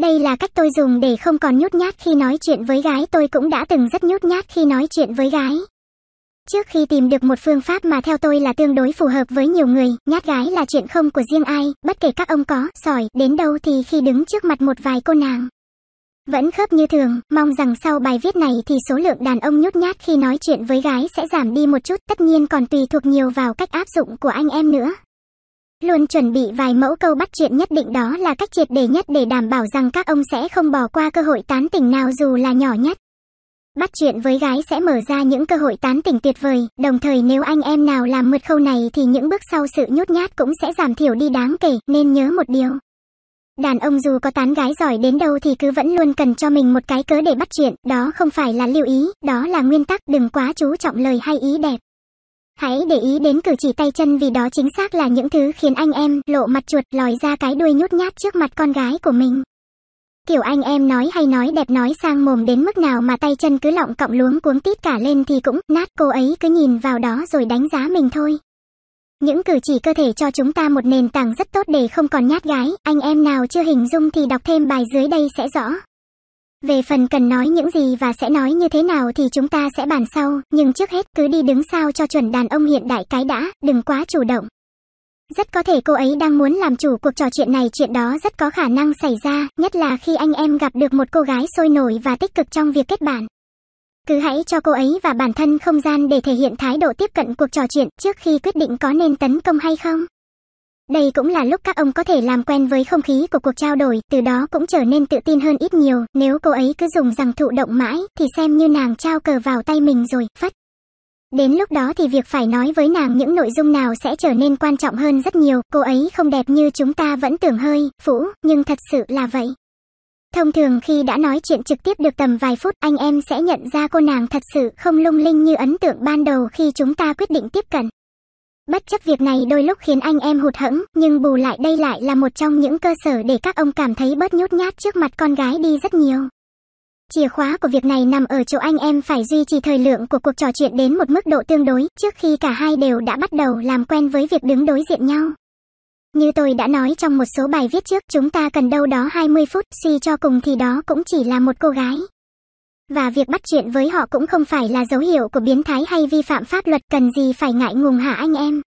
Đây là cách tôi dùng để không còn nhút nhát khi nói chuyện với gái tôi cũng đã từng rất nhút nhát khi nói chuyện với gái. Trước khi tìm được một phương pháp mà theo tôi là tương đối phù hợp với nhiều người, nhát gái là chuyện không của riêng ai, bất kể các ông có, sỏi, đến đâu thì khi đứng trước mặt một vài cô nàng. Vẫn khớp như thường, mong rằng sau bài viết này thì số lượng đàn ông nhút nhát khi nói chuyện với gái sẽ giảm đi một chút, tất nhiên còn tùy thuộc nhiều vào cách áp dụng của anh em nữa luôn chuẩn bị vài mẫu câu bắt chuyện nhất định đó là cách triệt đề nhất để đảm bảo rằng các ông sẽ không bỏ qua cơ hội tán tỉnh nào dù là nhỏ nhất. Bắt chuyện với gái sẽ mở ra những cơ hội tán tỉnh tuyệt vời, đồng thời nếu anh em nào làm mượt khâu này thì những bước sau sự nhút nhát cũng sẽ giảm thiểu đi đáng kể, nên nhớ một điều. Đàn ông dù có tán gái giỏi đến đâu thì cứ vẫn luôn cần cho mình một cái cớ để bắt chuyện, đó không phải là lưu ý, đó là nguyên tắc, đừng quá chú trọng lời hay ý đẹp. Hãy để ý đến cử chỉ tay chân vì đó chính xác là những thứ khiến anh em lộ mặt chuột lòi ra cái đuôi nhút nhát trước mặt con gái của mình. Kiểu anh em nói hay nói đẹp nói sang mồm đến mức nào mà tay chân cứ lọng cọng luống cuống tít cả lên thì cũng nát cô ấy cứ nhìn vào đó rồi đánh giá mình thôi. Những cử chỉ cơ thể cho chúng ta một nền tảng rất tốt để không còn nhát gái, anh em nào chưa hình dung thì đọc thêm bài dưới đây sẽ rõ. Về phần cần nói những gì và sẽ nói như thế nào thì chúng ta sẽ bàn sau, nhưng trước hết cứ đi đứng sao cho chuẩn đàn ông hiện đại cái đã, đừng quá chủ động. Rất có thể cô ấy đang muốn làm chủ cuộc trò chuyện này chuyện đó rất có khả năng xảy ra, nhất là khi anh em gặp được một cô gái sôi nổi và tích cực trong việc kết bạn. Cứ hãy cho cô ấy và bản thân không gian để thể hiện thái độ tiếp cận cuộc trò chuyện trước khi quyết định có nên tấn công hay không. Đây cũng là lúc các ông có thể làm quen với không khí của cuộc trao đổi, từ đó cũng trở nên tự tin hơn ít nhiều, nếu cô ấy cứ dùng rằng thụ động mãi, thì xem như nàng trao cờ vào tay mình rồi, phất. Đến lúc đó thì việc phải nói với nàng những nội dung nào sẽ trở nên quan trọng hơn rất nhiều, cô ấy không đẹp như chúng ta vẫn tưởng hơi, phũ, nhưng thật sự là vậy. Thông thường khi đã nói chuyện trực tiếp được tầm vài phút anh em sẽ nhận ra cô nàng thật sự không lung linh như ấn tượng ban đầu khi chúng ta quyết định tiếp cận. Bất chấp việc này đôi lúc khiến anh em hụt hẫng, nhưng bù lại đây lại là một trong những cơ sở để các ông cảm thấy bớt nhút nhát trước mặt con gái đi rất nhiều. Chìa khóa của việc này nằm ở chỗ anh em phải duy trì thời lượng của cuộc trò chuyện đến một mức độ tương đối trước khi cả hai đều đã bắt đầu làm quen với việc đứng đối diện nhau. Như tôi đã nói trong một số bài viết trước, chúng ta cần đâu đó 20 phút, suy cho cùng thì đó cũng chỉ là một cô gái và việc bắt chuyện với họ cũng không phải là dấu hiệu của biến thái hay vi phạm pháp luật cần gì phải ngại ngùng hả anh em.